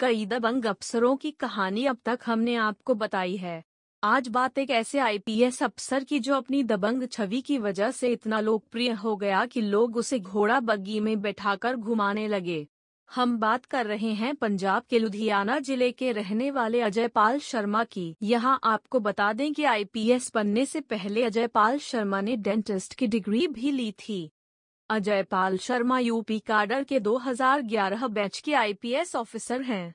कई दबंग अफसरों की कहानी अब तक हमने आपको बताई है आज बात एक ऐसे आईपीएस अफसर की जो अपनी दबंग छवि की वजह से इतना लोकप्रिय हो गया कि लोग उसे घोड़ा बग्गी में बैठाकर घुमाने लगे हम बात कर रहे हैं पंजाब के लुधियाना जिले के रहने वाले अजय पाल शर्मा की यहाँ आपको बता दें कि आईपीएस बनने से पहले अजय पाल शर्मा ने डेंटिस्ट की डिग्री भी ली थी अजय पाल शर्मा यूपी काडर के 2011 बैच के आईपीएस ऑफिसर हैं